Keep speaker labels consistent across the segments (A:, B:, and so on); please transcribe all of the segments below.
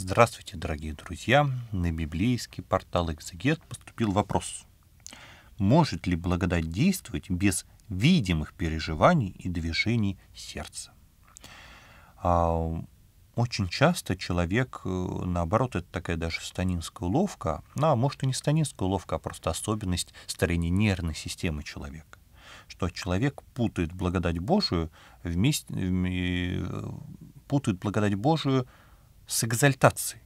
A: Здравствуйте, дорогие друзья! На библейский портал «Экзегет» поступил вопрос. Может ли благодать действовать без видимых переживаний и движений сердца? А, очень часто человек, э, наоборот, это такая даже станинская уловка, ну, а может и не станинская уловка, а просто особенность старения нервной системы человека что человек путает благодать Божию вместе, э, путает благодать Божию с экзальтацией,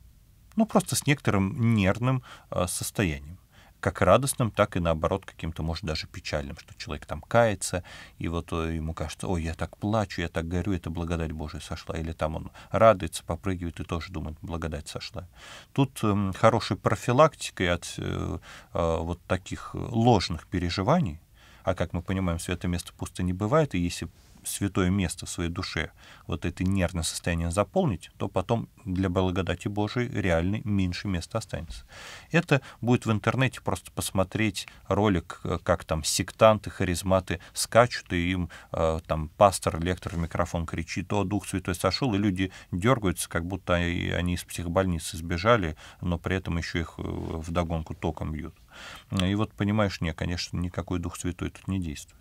A: ну просто с некоторым нервным э, состоянием как радостным, так и наоборот каким-то, может, даже печальным, что человек там кается, и вот э, ему кажется, ой, я так плачу, я так горю, это благодать Божия сошла. Или там он радуется, попрыгивает и тоже думает, благодать сошла. Тут э, хорошей профилактикой от э, э, вот таких ложных переживаний, а как мы понимаем, святое место пусто не бывает, и если святое место в своей душе, вот это нервное состояние заполнить, то потом для благодати Божией реально меньше места останется. Это будет в интернете просто посмотреть ролик, э, как там сектанты, харизматы скачут, и им э, там пастор, лектор в микрофон кричит, о, Дух Святой сошел, и люди дергаются, как будто они из психбольницы сбежали, но при этом еще их э, вдогонку током бьют. Э, и вот понимаешь, нет, конечно, никакой дух святой тут не действует.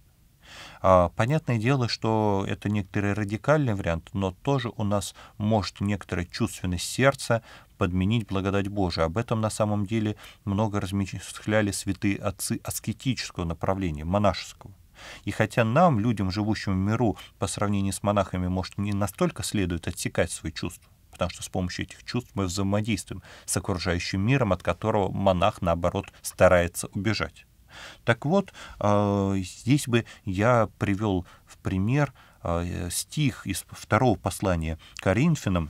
A: А, понятное дело, что это некоторый радикальный вариант, но тоже у нас может некоторая чувственность сердца подменить благодать Божия. Об этом на самом деле много размышляли святые отцы аскетического направления, монашеского. И хотя нам, людям, живущим в миру, по сравнению с монахами, может, не настолько следует отсекать свои чувства, потому что с помощью этих чувств мы взаимодействуем с окружающим миром, от которого монах, наоборот, старается убежать. Так вот, э, здесь бы я привел в пример э, стих из второго послания Коринфянам.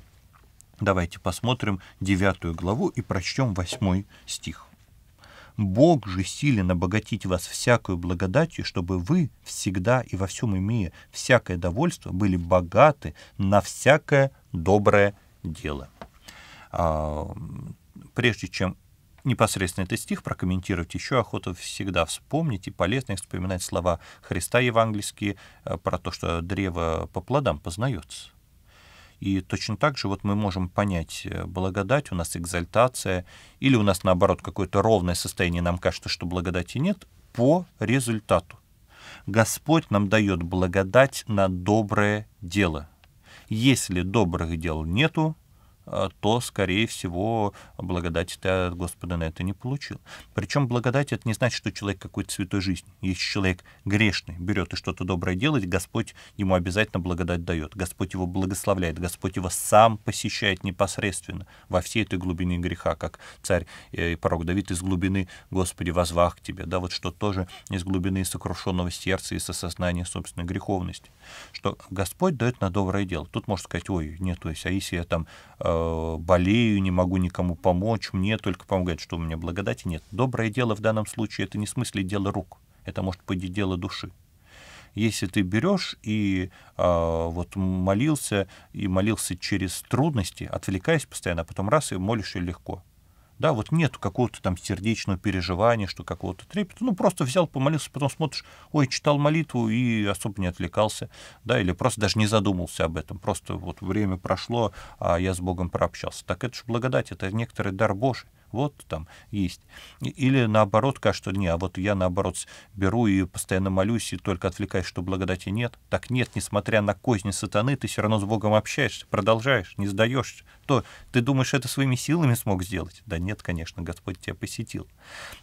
A: Давайте посмотрим девятую главу и прочтем восьмой стих. Бог же силен обогатить вас всякую благодатью, чтобы вы всегда и во всем имея всякое довольство были богаты на всякое доброе делаем. Прежде чем непосредственно этот стих прокомментировать, еще охота всегда вспомнить и полезно вспоминать слова Христа евангельские э, про то, что древо по плодам познается. И точно так же вот мы можем понять э, благодать, у нас экзальтация, или у нас наоборот какое-то ровное состояние, нам кажется, что благодати нет, по результату. Господь нам дает благодать на доброе дело, если добрых дел нету, Э, то, скорее всего, благодать ты от Господа на это не получил. Причем благодать — это не значит, что человек какой-то святой жизни. Если человек грешный, берет и что-то доброе делает, Господь ему обязательно благодать дает. Господь его благословляет, Господь его сам посещает непосредственно во всей этой глубине греха, как царь э, и пророк Давид из глубины «Господи, возвах к тебе». Да, вот что тоже из глубины сокрушенного сердца и сосознания собственной греховности. Что Господь дает на доброе дело. Тут можно сказать, ой, нет, то есть, а если я там э, Э, болею, не могу никому помочь, мне только помогают, что у меня благодати нет. Доброе дело в данном случае это не в смысле дело рук, это может быть дело души. Если ты берешь и э, вот молился, и молился через трудности, отвлекаясь постоянно, а потом раз и молишь и легко, да, вот нет какого-то там сердечного переживания, что какого-то трепета, ну, просто взял, помолился, потом смотришь, ой, читал молитву и особо не отвлекался, да, или просто даже не задумался об этом, просто вот время прошло, а я с Богом прообщался. Так это же благодать, это некоторый дар Божий вот там есть. Или наоборот, кажется, что не, а вот я наоборот беру и постоянно молюсь, и только отвлекаюсь, что благодати нет. Так нет, несмотря на козни сатаны, ты все равно с Богом общаешься, продолжаешь, не сдаешься. То ты думаешь, это своими силами смог сделать? Да нет, конечно, Господь тебя посетил.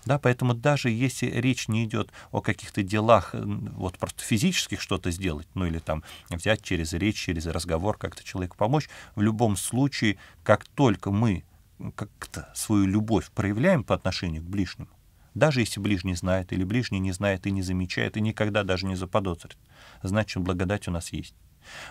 A: Да, поэтому даже если речь не идет о каких-то делах, вот просто физических что-то сделать, ну или там взять через речь, через разговор как-то человеку помочь, в любом случае, как только мы как-то свою любовь проявляем по отношению к ближнему, даже если ближний знает или ближний не знает и не замечает, и никогда даже не заподозрит, значит, благодать у нас есть.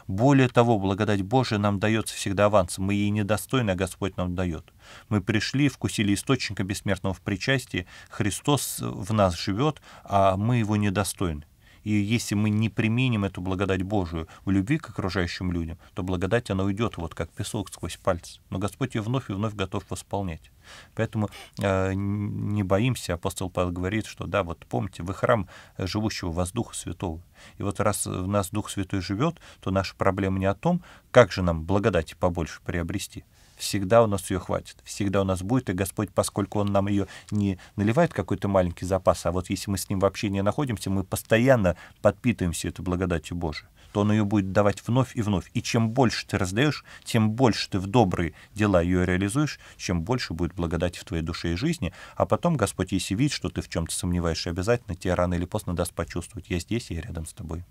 A: Более того, благодать Божия нам дается всегда авансом, мы ей недостойны, а Господь нам дает. Мы пришли, вкусили источника бессмертного в причастии, Христос в нас живет, а мы его недостойны. И если мы не применим эту благодать Божию в любви к окружающим людям, то благодать, она уйдет, вот как песок сквозь пальцы. Но Господь ее вновь и вновь готов восполнять. Поэтому э, не боимся, апостол Павел говорит, что да, вот помните, вы храм э, живущего воздуха святого. И вот раз в нас Дух Святой живет, то наша проблема не о том, как же нам благодати побольше приобрести. Всегда у нас ее хватит, всегда у нас будет, и Господь, поскольку Он нам ее не наливает какой-то маленький запас, а вот если мы с Ним вообще не находимся, мы постоянно подпитываемся этой благодатью Божией то он ее будет давать вновь и вновь. И чем больше ты раздаешь, тем больше ты в добрые дела ее реализуешь, чем больше будет благодати в твоей душе и жизни. А потом Господь, если видит, что ты в чем-то сомневаешься, обязательно тебе рано или поздно даст почувствовать, я здесь, я рядом с тобой.